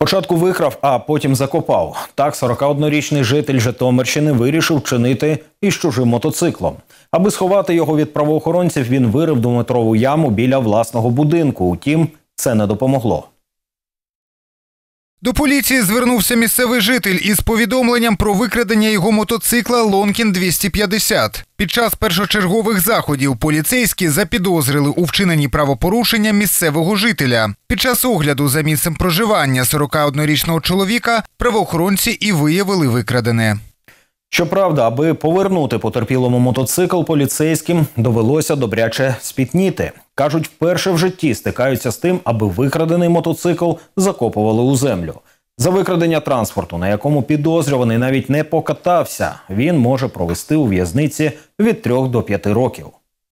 Спочатку викрав, а потім закопав. Так 41-річний житель Житомирщини вирішив чинити із чужим мотоциклом. Аби сховати його від правоохоронців, він вирив двометрову яму біля власного будинку. Утім, це не допомогло. До поліції звернувся місцевий житель із повідомленням про викрадення його мотоцикла Лонкін 250. Під час першочергових заходів поліцейські запідозрили у вчиненні правопорушення місцевого жителя. Під час огляду за місцем проживання 41-річного чоловіка правоохоронці і виявили викрадене. Щоправда, аби повернути потерпілому мотоцикл, поліцейським довелося добряче спітніти кажуть, вперше в житті стикаються з тим, аби викрадений мотоцикл закопували у землю. За викрадення транспорту, на якому підозрюваний навіть не покатався, він може провести у в'язниці від 3 до 5 років.